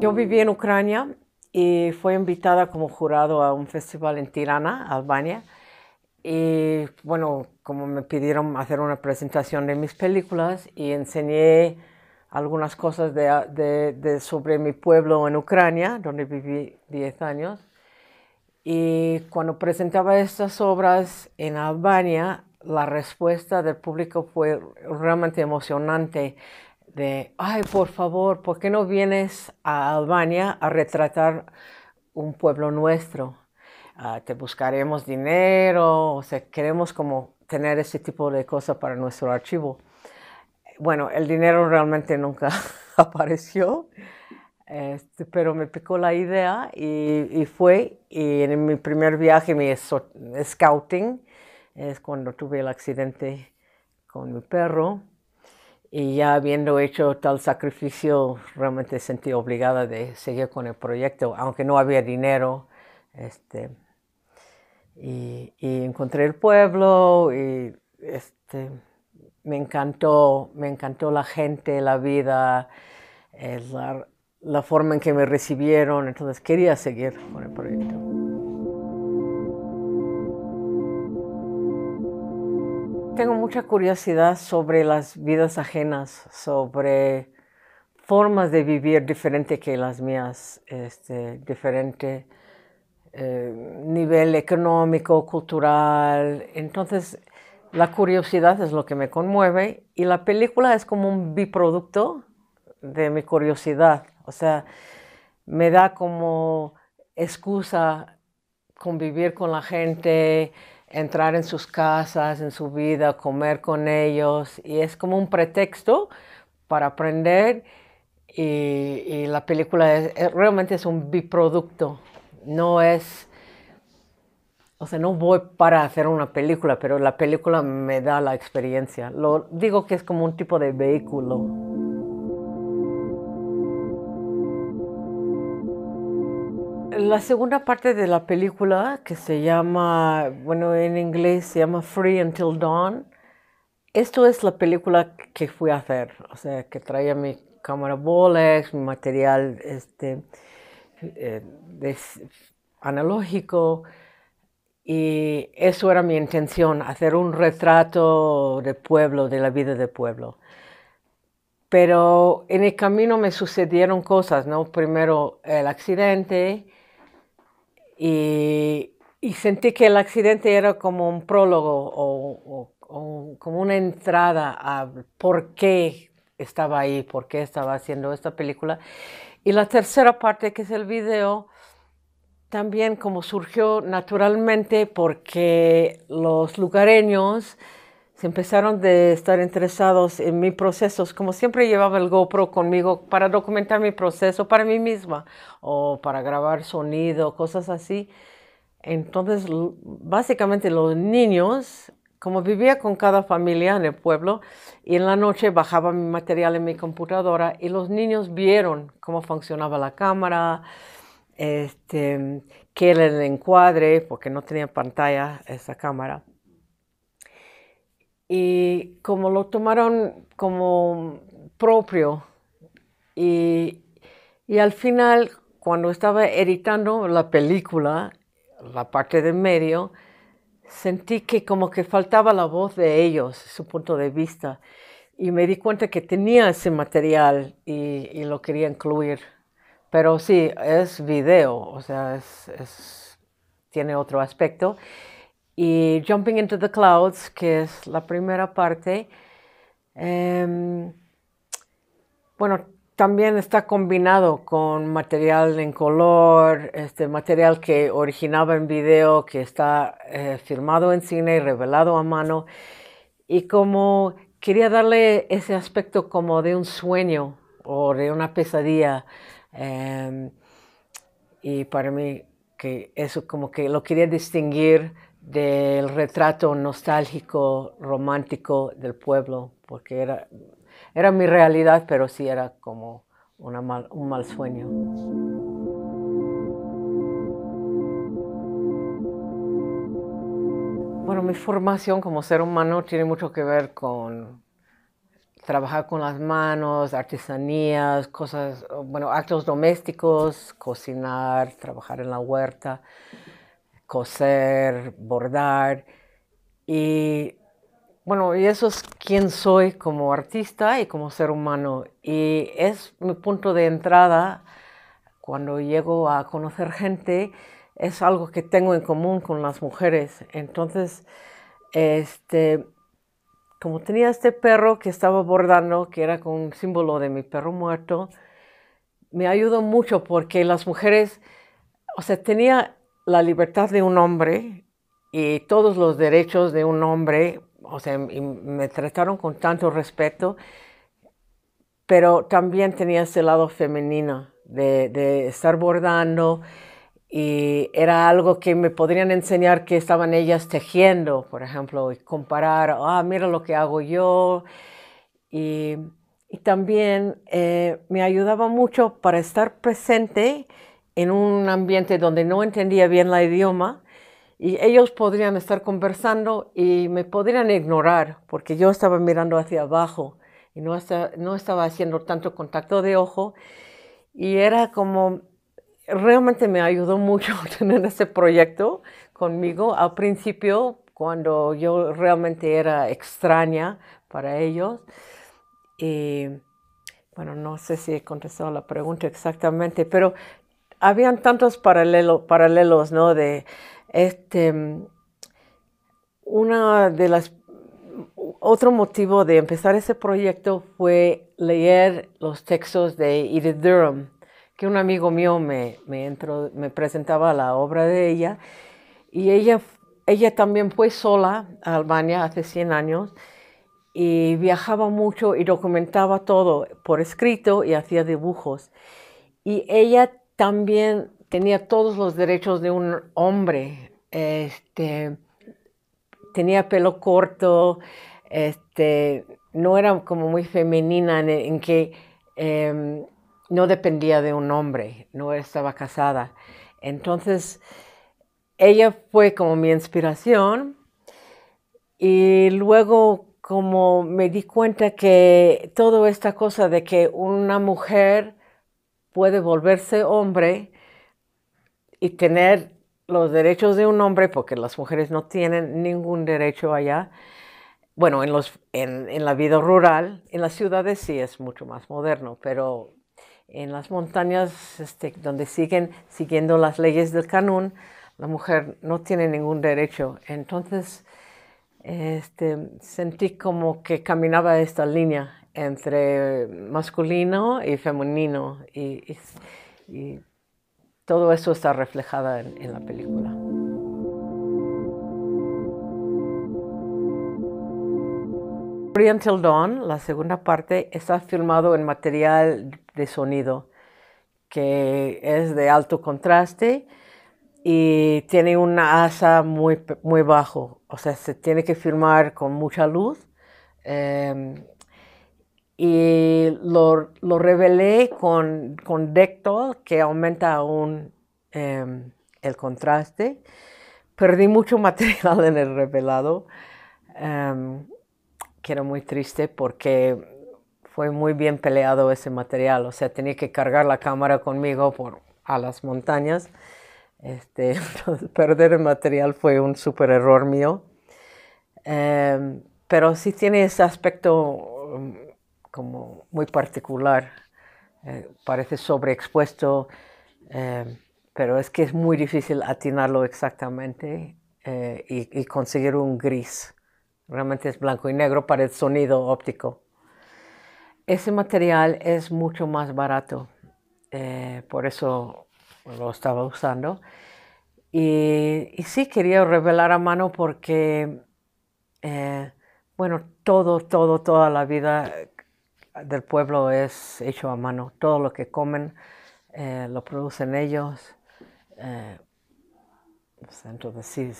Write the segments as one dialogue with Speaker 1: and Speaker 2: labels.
Speaker 1: Yo viví en Ucrania y fui invitada como jurado a un festival en Tirana, Albania. Y bueno, como me pidieron hacer una presentación de mis películas y enseñé algunas cosas de, sobre mi pueblo en Ucrania, donde viví 10 años. Y cuando presentaba estas obras en Albania, la respuesta del público fue realmente emocionante de, ay, por favor, ¿por qué no vienes a Albania a retratar un pueblo nuestro? Ah, te buscaremos dinero, o sea, queremos como tener ese tipo de cosas para nuestro archivo. Bueno, el dinero realmente nunca apareció, este, pero me picó la idea y, y, fue, y en mi primer viaje, mi scouting, es cuando tuve el accidente con mi perro, y ya habiendo hecho tal sacrificio, realmente sentí obligada de seguir con el proyecto, aunque no había dinero. Este, y, encontré el pueblo y este, me encantó, me encantó la gente, la vida, eh, la forma en que me recibieron. Entonces quería seguir con el proyecto. Tengo mucha curiosidad sobre las vidas ajenas, sobre formas de vivir diferente que las mías, este, diferente eh, nivel económico, cultural. Entonces, la curiosidad es lo que me conmueve y la película es como un biproducto de mi curiosidad. O sea, me da como excusa convivir con la gente, entrar en sus casas, en su vida, comer con ellos. Y es como un pretexto para aprender. Y, la película realmente es un biproducto. No es, o sea, no voy para hacer una película, pero la película me da la experiencia. Lo digo que es como un tipo de vehículo. la segunda parte de la película, que se llama, bueno, en inglés se llama Free Until Dawn, esto es la película que fui a hacer, o sea, que traía mi cámara Bolex, mi material este, eh, analógico, y eso era mi intención, hacer un retrato de pueblo, de la vida de pueblo. Pero en el camino me sucedieron cosas, ¿no? Primero el accidente, y, sentí que el accidente era como un prólogo o, o como una entrada a por qué estaba ahí, por qué estaba haciendo esta película. Y la tercera parte, que es el video, también como surgió naturalmente porque los lugareños se empezaron de estar interesados en mis procesos, como siempre llevaba el GoPro conmigo para documentar mi proceso para mí misma o para grabar sonido, cosas así. Entonces, básicamente los niños, como vivía con cada familia en el pueblo, y en la noche bajaba mi material en mi computadora y los niños vieron cómo funcionaba la cámara, este, qué era el encuadre, porque no tenía pantalla esa cámara y como lo tomaron como propio. Y, y al final, cuando estaba editando la película, la parte de medio, sentí que como que faltaba la voz de ellos, su punto de vista. Y me di cuenta que tenía ese material y, y lo quería incluir. Pero sí, es video, o sea, es, es, tiene otro aspecto y Jumping into the Clouds, que es la primera parte. Em, bueno, también está combinado con material en color, este material que originaba en video, que está eh, filmado en cine y revelado a mano. Y como quería darle ese aspecto como de un sueño o de una pesadilla. Em, y para mí que eso como que lo quería distinguir del retrato nostálgico, romántico del pueblo, porque era, mi realidad, pero sí era como una un mal sueño. Bueno, mi formación como ser humano tiene mucho que ver con trabajar con las manos, artesanías, cosas, bueno, actos domésticos, cocinar, trabajar en la huerta coser, bordar y bueno, y eso es quién soy como artista y como ser humano y es mi punto de entrada cuando llego a conocer gente es algo que tengo en común con las mujeres. Entonces, este, como tenía este perro que estaba bordando, que era con un símbolo de mi perro muerto, me ayudó mucho porque las mujeres, o sea, tenía la libertad de un hombre y todos los derechos de un hombre, o sea, me trataron con tanto respeto, pero también tenía ese lado femenino de, estar bordando y era algo que me podrían enseñar que estaban ellas tejiendo, por ejemplo, y comparar, ah, mira lo que hago yo. Y, también eh, me ayudaba mucho para estar presente en un ambiente donde no entendía bien el idioma y ellos podrían estar conversando y me podrían ignorar porque yo estaba mirando hacia abajo y no, no estaba haciendo tanto contacto de ojo y era como realmente me ayudó mucho tener ese proyecto conmigo al principio cuando yo realmente era extraña para ellos. Y bueno, no sé si he contestado la pregunta exactamente, pero habían tantos paralelos, ¿no? De este, una de las, otro motivo de empezar ese proyecto fue leer los textos de Edith Durham, que un amigo mío me, me, entró, me presentaba la obra de ella, y ella, ella también fue sola a Albania hace 100 años, y viajaba mucho y documentaba todo por escrito y hacía dibujos. Y ella también tenía todos los derechos de un hombre. Este, tenía pelo corto, este, no era como muy femenina en, que em, no dependía de un hombre, no estaba casada. Entonces, ella fue como mi inspiración y luego como me di cuenta que toda esta cosa de que una mujer puede volverse hombre y tener los derechos de un hombre, porque las mujeres no tienen ningún derecho allá. Bueno, en, los, en, la vida rural, en las ciudades sí es mucho más moderno, pero en las montañas este, donde siguen siguiendo las leyes del canon, la mujer no tiene ningún derecho. Entonces, este, sentí como que caminaba esta línea entre masculino y femenino y, todo eso está reflejado en, la película. Oriental Dawn, la segunda parte, está filmado en material de sonido que es de alto contraste y tiene una asa muy, muy bajo, o sea, se tiene que filmar con mucha luz. Em, y lo, lo revelé con, con Dectol, que aumenta aún em, el contraste. Perdí mucho material en el revelado, em, que era muy triste porque fue muy bien peleado ese material. O sea, tenía que cargar la cámara conmigo por, a las montañas. Este, perder el material fue un súper error mío. Em, pero sí tiene ese aspecto um, como muy particular, eh, parece sobreexpuesto, eh, pero es que es muy difícil atinarlo exactamente eh, y, conseguir un gris. Realmente es blanco y negro para el sonido óptico. Ese material es mucho más barato, por eso lo estaba usando. Y, y, sí quería revelar a mano porque, bueno, todo, todo, toda la vida del pueblo es hecho a mano. Todo lo que comen eh, lo producen ellos. Eh, pues, entonces sí,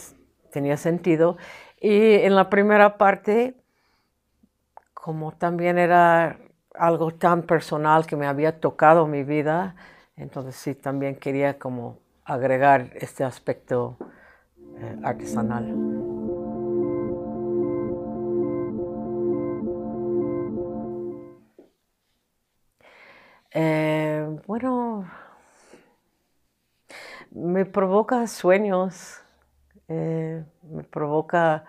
Speaker 1: tenía sentido. Y en la primera parte, como también era algo tan personal que me había tocado mi vida, entonces sí, también quería como agregar este aspecto eh, artesanal. Eh, bueno, me provoca sueños, eh, me provoca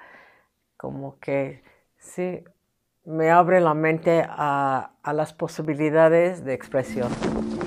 Speaker 1: como que, sí, me abre la mente a las posibilidades de expresión.